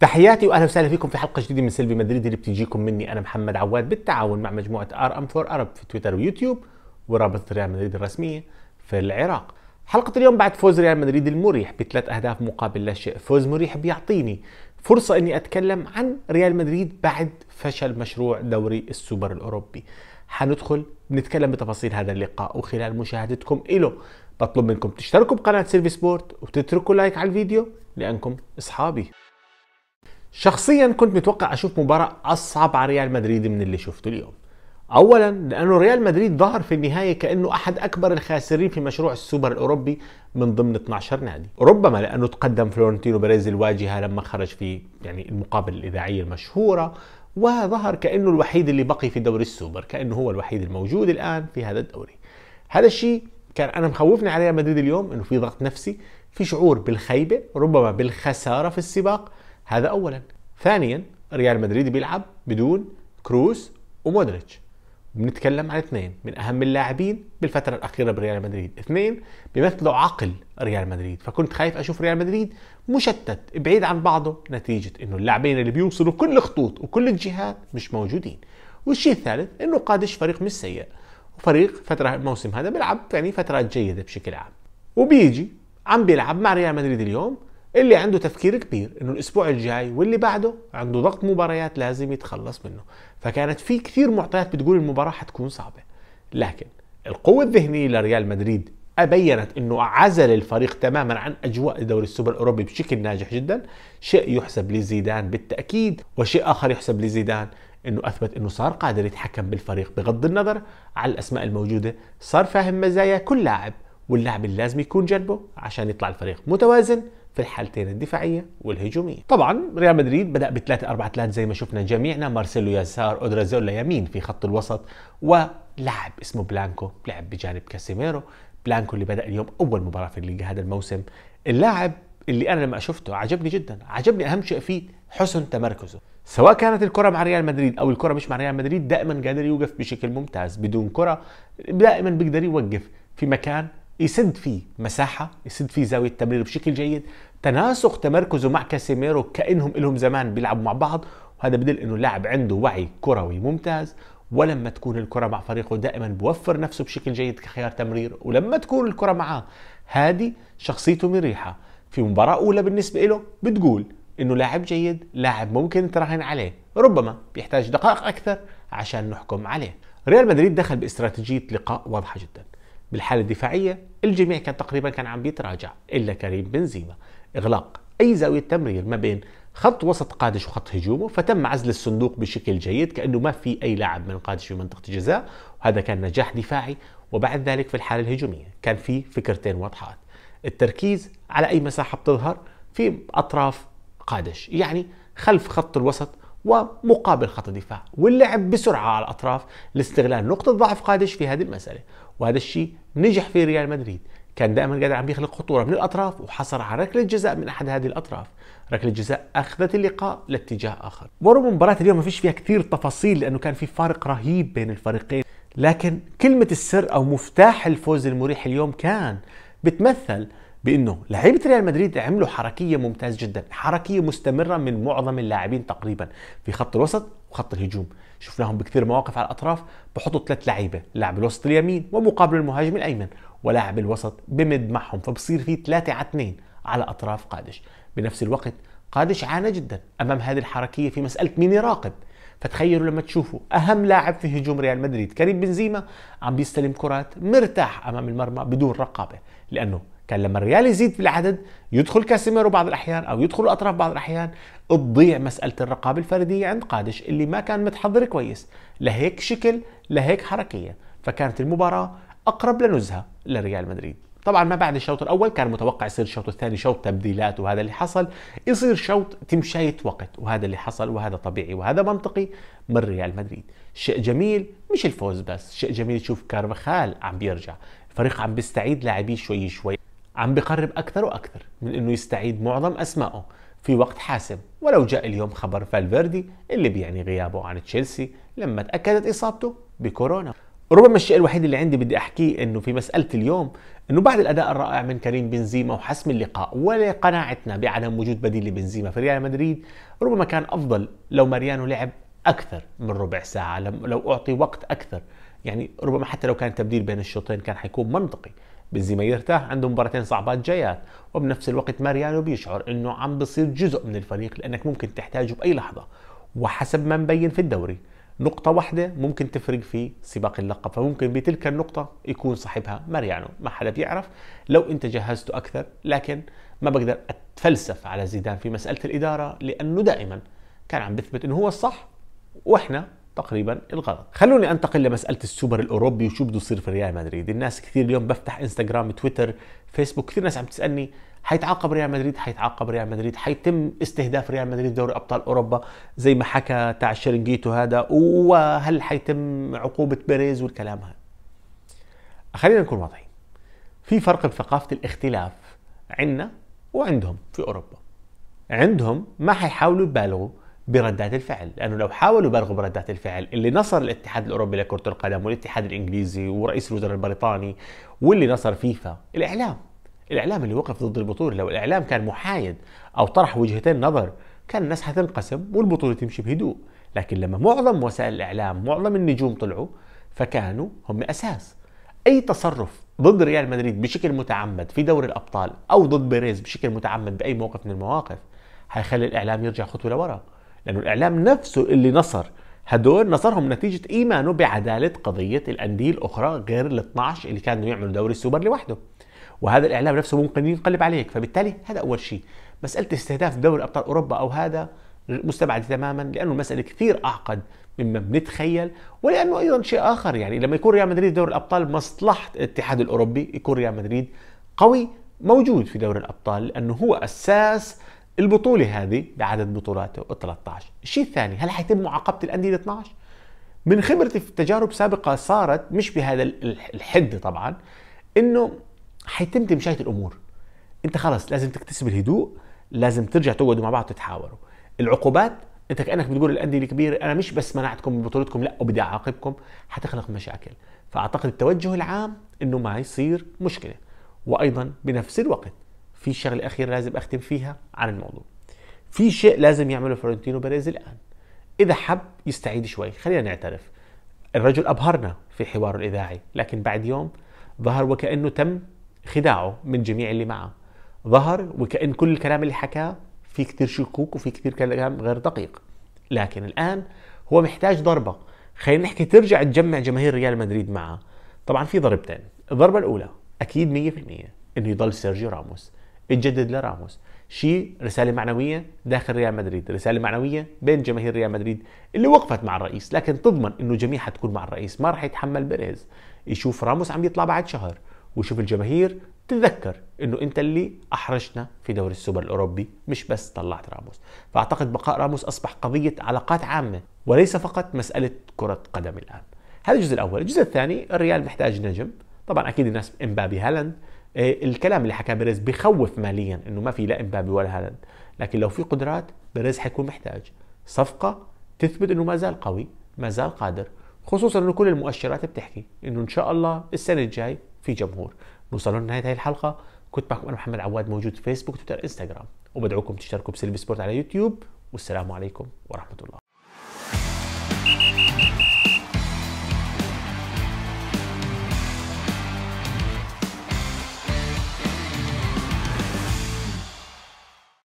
تحياتي واهلا وسهلا فيكم في حلقه جديده من سلبي مدريد اللي بتجيكم مني انا محمد عواد بالتعاون مع مجموعه ار ام 4 ارب في تويتر ويوتيوب ورابطه ريال مدريد الرسميه في العراق. حلقه اليوم بعد فوز ريال مدريد المريح بثلاث اهداف مقابل لا شيء، فوز مريح بيعطيني فرصه اني اتكلم عن ريال مدريد بعد فشل مشروع دوري السوبر الاوروبي. حندخل نتكلم بتفاصيل هذا اللقاء وخلال مشاهدتكم له بطلب منكم تشتركوا بقناه سيلفي سبورت وتتركوا لايك على الفيديو لانكم اصحابي. شخصيا كنت متوقع اشوف مباراه اصعب على ريال مدريد من اللي شفته اليوم اولا لانه ريال مدريد ظهر في النهايه كانه احد اكبر الخاسرين في مشروع السوبر الاوروبي من ضمن 12 نادي ربما لانه تقدم فلورنتينو بريز الواجهه لما خرج في يعني المقابله الاذاعيه المشهوره وظهر كانه الوحيد اللي بقي في دوري السوبر كانه هو الوحيد الموجود الان في هذا الدوري هذا الشيء كان انا مخوفني على ريال مدريد اليوم انه في ضغط نفسي في شعور بالخيبه ربما بالخساره في السباق هذا اولا ثانيا ريال مدريد بيلعب بدون كروس ومودريتش بنتكلم عن اثنين من اهم اللاعبين بالفتره الاخيره بريال مدريد اثنين بيمثلوا عقل ريال مدريد فكنت خايف اشوف ريال مدريد مشتت بعيد عن بعضه نتيجه انه اللاعبين اللي بيوصلوا كل الخطوط وكل الجهات مش موجودين والشيء الثالث انه قادش فريق مش سيء وفريق فتره الموسم هذا بيلعب يعني فترات جيده بشكل عام وبيجي عم بيلعب مع ريال مدريد اليوم اللي عنده تفكير كبير انه الاسبوع الجاي واللي بعده عنده ضغط مباريات لازم يتخلص منه فكانت في كثير معطيات بتقول المباراه حتكون صعبه لكن القوه الذهنيه لريال مدريد ابينت انه عزل الفريق تماما عن اجواء دوري السوبر الاوروبي بشكل ناجح جدا شيء يحسب لزيدان بالتاكيد وشيء اخر يحسب لزيدان انه اثبت انه صار قادر يتحكم بالفريق بغض النظر عن الاسماء الموجوده صار فاهم مزايا كل لاعب واللاعب اللي لازم يكون جنبه عشان يطلع الفريق متوازن في الحالتين الدفاعيه والهجوميه طبعا ريال مدريد بدا ب 3 4 3 زي ما شفنا جميعنا مارسيلو يسار اودرازولا يمين في خط الوسط ولاعب اسمه بلانكو لعب بجانب كاسيميرو بلانكو اللي بدا اليوم اول مباراه في الليغا هذا الموسم اللاعب اللي انا لما شفته عجبني جدا عجبني اهم شيء فيه حسن تمركزه سواء كانت الكره مع ريال مدريد او الكره مش مع ريال مدريد دائما قادر يوقف بشكل ممتاز بدون كره دائما بيقدر يوقف في مكان يسد فيه مساحه يسد فيه زاويه تمرير بشكل جيد تناسق تمركزه مع كاسيميرو كانهم لهم زمان بيلعبوا مع بعض وهذا بدل انه اللاعب عنده وعي كروي ممتاز ولما تكون الكرة مع فريقه دائما بوفر نفسه بشكل جيد كخيار تمرير ولما تكون الكرة معاه هادي شخصيته مريحة في مباراة أولى بالنسبة له بتقول إنه لاعب جيد لاعب ممكن تراهن عليه ربما بيحتاج دقائق أكثر عشان نحكم عليه ريال مدريد دخل باستراتيجية لقاء واضحة جدا بالحاله الدفاعيه الجميع كان تقريبا كان عم بيتراجع الا كريم بنزيما اغلاق اي زاويه تمرير ما بين خط وسط قادش وخط هجومه فتم عزل الصندوق بشكل جيد كانه ما في اي لاعب من قادش في منطقه الجزاء وهذا كان نجاح دفاعي وبعد ذلك في الحاله الهجوميه كان في فكرتين واضحات التركيز على اي مساحه بتظهر في اطراف قادش يعني خلف خط الوسط ومقابل خط الدفاع واللعب بسرعة على الأطراف لاستغلال نقطة ضعف قادش في هذه المسألة وهذا الشيء نجح في ريال مدريد كان دائما قادر عم يخلق خطورة من الأطراف وحصل على ركلة جزاء من أحد هذه الأطراف ركلة جزاء أخذت اللقاء لاتجاه آخر ورغم مباراة اليوم ما فيش فيها كثير تفاصيل لأنه كان في فارق رهيب بين الفريقين لكن كلمة السر أو مفتاح الفوز المريح اليوم كان بتمثل بانه لعيبه ريال مدريد عملوا حركيه ممتاز جدا حركيه مستمره من معظم اللاعبين تقريبا في خط الوسط وخط الهجوم شفناهم بكثير مواقف على الاطراف بحطوا ثلاث لعيبه لاعب الوسط اليمين ومقابل المهاجم الايمن ولاعب الوسط بمد معهم فبصير في ثلاثة على اثنين على اطراف قادش بنفس الوقت قادش عانى جدا امام هذه الحركيه في مساله مين يراقب فتخيلوا لما تشوفوا اهم لاعب في هجوم ريال مدريد كريم بنزيما عم بيستلم كرات مرتاح امام المرمى بدون رقابه لانه كان لما الريال يزيد في العدد يدخل كاسيميرو بعض الاحيان او يدخل الاطراف بعض الاحيان تضيع مساله الرقابه الفرديه عند قادش اللي ما كان متحضر كويس لهيك شكل لهيك حركيه فكانت المباراه اقرب لنزهه لريال مدريد طبعا ما بعد الشوط الاول كان متوقع يصير الشوط الثاني شوط تبديلات وهذا اللي حصل يصير شوط تمشايه وقت وهذا اللي حصل وهذا طبيعي وهذا منطقي من ريال مدريد شيء جميل مش الفوز بس شيء جميل تشوف كارفخال عم بيرجع الفريق عم بيستعيد لاعبيه شوي شوي عم بقرب أكثر وأكثر من أنه يستعيد معظم أسمائه في وقت حاسم ولو جاء اليوم خبر فالفيردي اللي بيعني غيابه عن تشيلسي لما تأكدت إصابته بكورونا ربما الشيء الوحيد اللي عندي بدي احكيه انه في مساله اليوم انه بعد الاداء الرائع من كريم بنزيما وحسم اللقاء ولقناعتنا بعدم وجود بديل لبنزيما في ريال مدريد ربما كان افضل لو ماريانو لعب اكثر من ربع ساعه لو اعطي وقت اكثر يعني ربما حتى لو كان تبديل بين الشوطين كان حيكون منطقي بنزيما يرتاح عنده مباراتين صعبات جايات وبنفس الوقت ماريانو بيشعر انه عم بصير جزء من الفريق لانك ممكن تحتاجه باي لحظه وحسب ما مبين في الدوري نقطة واحدة ممكن تفرق في سباق اللقب فممكن بتلك النقطة يكون صاحبها ماريانو ما حدا بيعرف لو انت جهزته أكثر لكن ما بقدر أتفلسف على زيدان في مسألة الإدارة لأنه دائما كان عم بثبت انه هو الصح واحنا تقريبا الغرض خلوني انتقل لمساله السوبر الاوروبي وشو بده يصير في ريال مدريد الناس كثير اليوم بفتح انستغرام تويتر فيسبوك كثير ناس عم تسالني حيتعاقب ريال مدريد حيتعاقب ريال مدريد حيتم استهداف ريال مدريد دوري ابطال اوروبا زي ما حكى تاع الشرنجيتو هذا وهل حيتم عقوبه بيريز والكلام هذا خلينا نكون واضحين في فرق بثقافه الاختلاف عندنا وعندهم في اوروبا عندهم ما حيحاولوا يبالغوا بردات الفعل لأنه لو حاولوا يبالغوا بردات الفعل اللي نصر الاتحاد الأوروبي لكرة القدم والاتحاد الإنجليزي ورئيس الوزراء البريطاني واللي نصر فيفا الإعلام الإعلام اللي وقف ضد البطولة لو الإعلام كان محايد أو طرح وجهتين نظر كان الناس حتنقسم والبطولة تمشي بهدوء لكن لما معظم وسائل الإعلام معظم النجوم طلعوا فكانوا هم أساس أي تصرف ضد ريال مدريد بشكل متعمد في دوري الأبطال أو ضد بيريز بشكل متعمد بأي موقف من المواقف حيخلي الإعلام يرجع خطوة لورا لأنه الإعلام نفسه اللي نصر هدول نصرهم نتيجة إيمانه بعدالة قضية الأندية الأخرى غير ال 12 اللي كانوا يعملوا دوري السوبر لوحده وهذا الإعلام نفسه ممكن ينقلب عليك فبالتالي هذا أول شيء مسألة استهداف دوري أبطال أوروبا أو هذا مستبعد تماما لأنه المسألة كثير أعقد مما بنتخيل ولأنه أيضا شيء آخر يعني لما يكون ريال مدريد دوري الأبطال مصلحة الاتحاد الأوروبي يكون ريال مدريد قوي موجود في دوري الأبطال لأنه هو أساس البطولة هذه بعدد بطولاته 13 الشيء الثاني هل حيتم معاقبة الأندية ال 12 من خبرتي في تجارب سابقة صارت مش بهذا الحد طبعا انه حيتم تمشية الامور انت خلص لازم تكتسب الهدوء لازم ترجع تقعدوا مع بعض تتحاوروا العقوبات انت كانك بتقول الانديه الكبيره انا مش بس منعتكم من بطولتكم لا وبدي اعاقبكم حتخلق مشاكل فاعتقد التوجه العام انه ما يصير مشكله وايضا بنفس الوقت في شغله اخيره لازم اختم فيها عن الموضوع في شيء لازم يعمله فلورنتينو بيريز الان اذا حب يستعيد شوي خلينا نعترف الرجل ابهرنا في حواره الاذاعي لكن بعد يوم ظهر وكانه تم خداعه من جميع اللي معه ظهر وكأن كل الكلام اللي حكاه في كثير شكوك وفي كثير كلام غير دقيق لكن الآن هو محتاج ضربة خلينا نحكي ترجع تجمع جماهير ريال مدريد معه طبعا في ضربتين الضربة الأولى أكيد 100% إنه يضل سيرجيو راموس بتجدد لراموس شيء رساله معنويه داخل ريال مدريد رساله معنويه بين جماهير ريال مدريد اللي وقفت مع الرئيس لكن تضمن انه جميع حتكون مع الرئيس ما راح يتحمل بيريز يشوف راموس عم يطلع بعد شهر ويشوف الجماهير تتذكر انه انت اللي احرجنا في دوري السوبر الاوروبي مش بس طلعت راموس فاعتقد بقاء راموس اصبح قضيه علاقات عامه وليس فقط مساله كره قدم الان هذا الجزء الاول الجزء الثاني الريال محتاج نجم طبعا اكيد الناس امبابي هالاند إيه، الكلام اللي حكاه بيريز بخوف ماليا انه ما في لا امبابي ولا هالاند لكن لو في قدرات بيريز حيكون محتاج صفقه تثبت انه ما زال قوي ما زال قادر خصوصا انه كل المؤشرات بتحكي انه ان شاء الله السنه الجاي في جمهور نوصل لنهايه هاي الحلقه كنت معكم انا محمد عواد موجود في فيسبوك تويتر انستغرام وبدعوكم تشتركوا بسيلفي سبورت على يوتيوب والسلام عليكم ورحمه الله